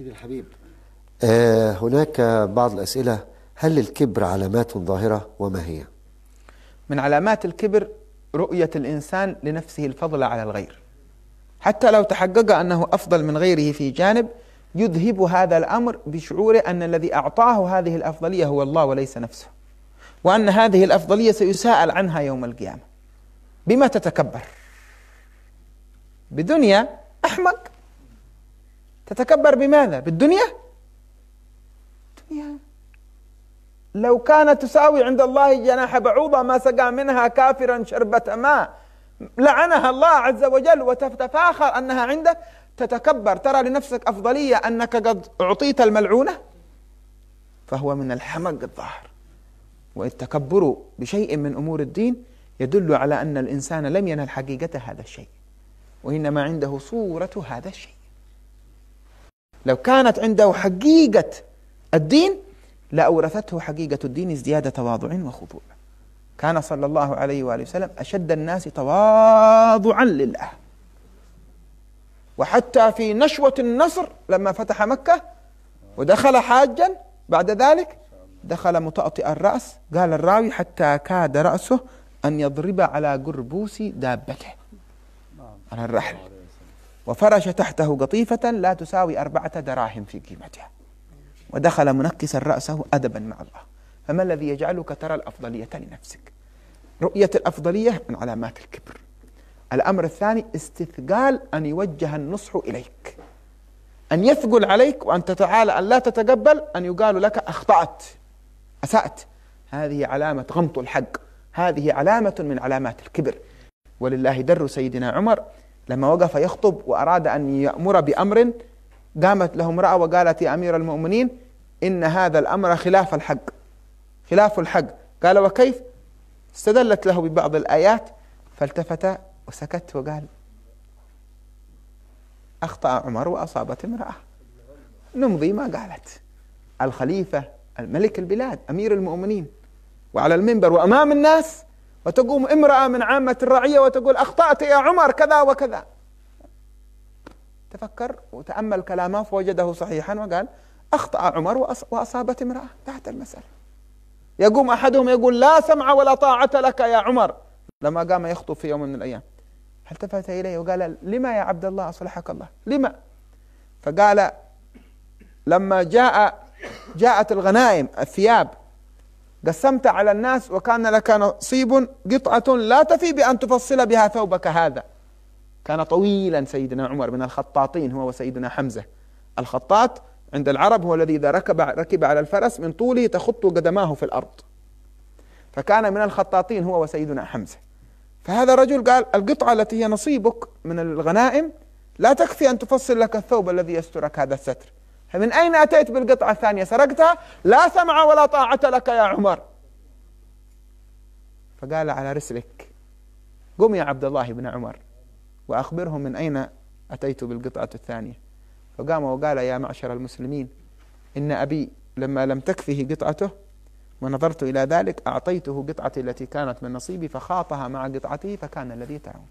سيدي الحبيب آه، هناك بعض الأسئلة هل الكبر علامات ظاهرة وما هي؟ من علامات الكبر رؤية الإنسان لنفسه الفضل على الغير حتى لو تحقق أنه أفضل من غيره في جانب يذهب هذا الأمر بشعوره أن الذي أعطاه هذه الأفضلية هو الله وليس نفسه وأن هذه الأفضلية سيساءل عنها يوم القيامة بما تتكبر بدنيا أحمق تتكبر بماذا بالدنيا الدنيا لو كانت تساوي عند الله جناح بعوضة ما سقى منها كافرا شربة ماء لعنها الله عز وجل وتتفاخر أنها عندك تتكبر ترى لنفسك أفضلية أنك قد أعطيت الملعونة فهو من الحمق الظاهر والتكبر بشيء من أمور الدين يدل على أن الإنسان لم ينل حقيقة هذا الشيء وإنما عنده صورة هذا الشيء لو كانت عنده حقيقة الدين لأورثته حقيقة الدين ازدياد تواضع وخضوع كان صلى الله عليه وآله وسلم أشد الناس تواضعا لله وحتى في نشوة النصر لما فتح مكة ودخل حاجا بعد ذلك دخل متأطئ الرأس قال الراوي حتى كاد رأسه أن يضرب على قربوس دابته على الرحل وفرش تحته قطيفة لا تساوي أربعة دراهم في قيمتها ودخل منكسا رأسه أدبا مع الله فما الذي يجعلك ترى الأفضلية لنفسك رؤية الأفضلية من علامات الكبر الأمر الثاني استثقال أن يوجه النصح إليك أن يثقل عليك وأن تتعالى أن لا تتقبل أن يقال لك أخطأت أسأت هذه علامة غمط الحق هذه علامة من علامات الكبر ولله در سيدنا عمر لما وقف يخطب وأراد أن يأمر بأمر قامت له امرأة وقالت يا أمير المؤمنين إن هذا الأمر خلاف الحق خلاف الحق قال وكيف استدلت له ببعض الآيات فالتفت وسكت وقال أخطأ عمر وأصابت امرأة نمضي ما قالت الخليفة الملك البلاد أمير المؤمنين وعلى المنبر وأمام الناس وتقوم امرأة من عامة الرعية وتقول أخطأت يا عمر كذا وكذا تفكر وتأمل كلامه فوجده صحيحا وقال أخطأ عمر وأصابت امرأة تحت المسألة يقوم أحدهم يقول لا سمع ولا طاعة لك يا عمر لما قام يخطب في يوم من الأيام التفت إليه وقال لما يا عبد الله أصلحك الله لما فقال لما جاء جاءت الغنائم الثياب قسمت على الناس وكان لك نصيب قطعة لا تفي بأن تفصل بها ثوبك هذا كان طويلا سيدنا عمر من الخطاطين هو وسيدنا حمزة الخطاط عند العرب هو الذي إذا ركب, ركب على الفرس من طوله تخط قدماه في الأرض فكان من الخطاطين هو وسيدنا حمزة فهذا الرجل قال القطعة التي هي نصيبك من الغنائم لا تكفي أن تفصل لك الثوب الذي يسترك هذا الستر من أين أتيت بالقطعة الثانية سرقتها لا سمع ولا طاعة لك يا عمر فقال على رسلك قم يا عبد الله بن عمر وأخبرهم من أين أتيت بالقطعة الثانية فقام وقال يا معشر المسلمين إن أبي لما لم تكفه قطعته ونظرت إلى ذلك أعطيته قطعتي التي كانت من نصيبي فخاطها مع قطعته فكان الذي تعون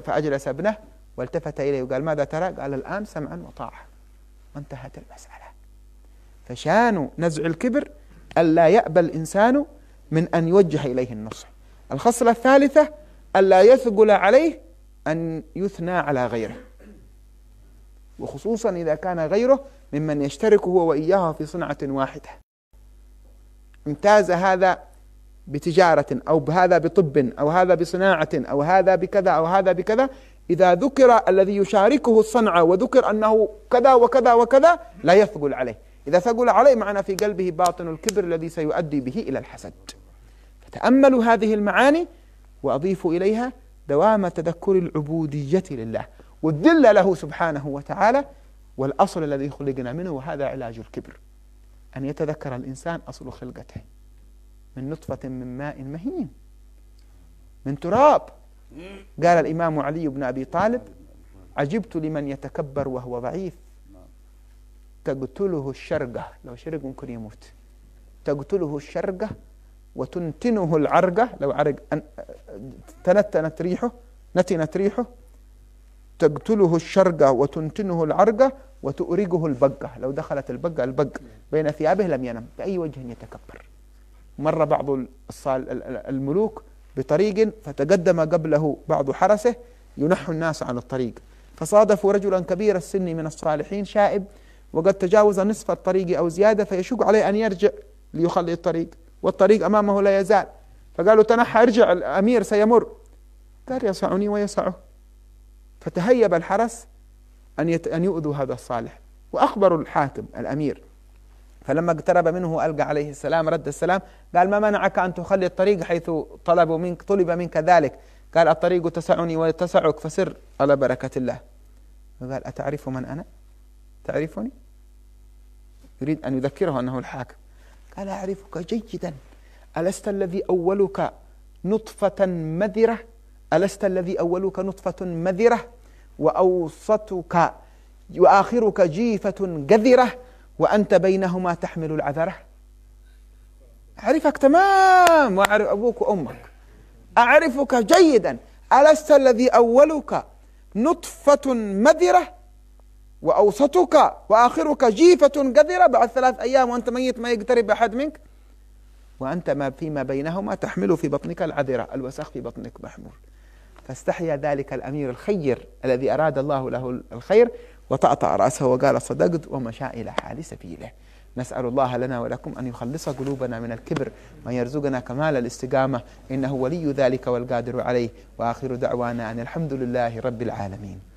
فأجلس ابنه والتفت إليه وقال ماذا ترى؟ قال الآن سمعا وطاعة وانتهت المسألة فشان نزع الكبر ألا يأبى الإنسان من أن يوجه إليه النصح الخصلة الثالثة ألا يثقل عليه أن يثنى على غيره وخصوصا إذا كان غيره ممن يشترك هو وإياها في صنعة واحدة امتاز هذا بتجارة أو هذا بطب أو هذا بصناعة أو هذا بكذا أو هذا بكذا إذا ذكر الذي يشاركه الصنعة وذكر أنه كذا وكذا وكذا لا يثقل عليه إذا ثقل عليه معنا في قلبه باطن الكبر الذي سيؤدي به إلى الحسد فتأملوا هذه المعاني وأضيفوا إليها دوام تذكر العبودية لله والذل له سبحانه وتعالى والأصل الذي خلقنا منه وهذا علاج الكبر أن يتذكر الإنسان أصل خلقته من نطفة من ماء مهين من تراب قال الإمام علي بن أبي طالب عجبت لمن يتكبر وهو ضعيف تقتله الشرقة لو شرق ممكن يموت تقتله الشرقة وتنتنه العرقة لو عرق تنتنت ريحه نتنت ريحه تقتله الشرقة وتنتنه العرقة وتؤرقه البقة لو دخلت البقة البق بين ثيابه لم ينم بأي وجه يتكبر مر بعض الملوك بطريق فتقدم قبله بعض حرسه ينح الناس عن الطريق فصادفوا رجلا كبير السن من الصالحين شائب وقد تجاوز نصف الطريق أو زيادة فيشق عليه أن يرجع ليخلي الطريق والطريق أمامه لا يزال فقالوا تنحى ارجع الأمير سيمر قال يسعني ويسعه فتهيب الحرس أن أن يؤذوا هذا الصالح وأخبروا الحاكم الأمير فلما اقترب منه ألقى عليه السلام رد السلام قال ما منعك أن تخلي الطريق حيث طلب منك طلب منك ذلك قال الطريق تسعني ويتسعك فسر على بركة الله قال أتعرف من أنا تعرفني يريد أن يذكره أنه الحاكم قال أعرفك جيدا ألست الذي أولك نطفة مذرة ألست الذي أولك نطفة مذرة وأوسطك وآخرك جيفة قذرة وأنت بينهما تحمل العذرة أعرفك تمام وأعرف أبوك وأمك أعرفك جيدا ألست الذي أولك نطفة مذرة وأوسطك وآخرك جيفة قذرة بعد ثلاث أيام وأنت ميت ما يقترب أحد منك وأنت ما فيما بينهما تحمل في بطنك العذرة الوسخ في بطنك محمول فاستحيا ذلك الأمير الخير الذي أراد الله له الخير وطأطأ رأسه وقال صدقت ومشى إلى حال سبيله نسأل الله لنا ولكم أن يخلص قلوبنا من الكبر وأن يرزقنا كمال الاستقامة إنه ولي ذلك والقادر عليه وآخر دعوانا أن الحمد لله رب العالمين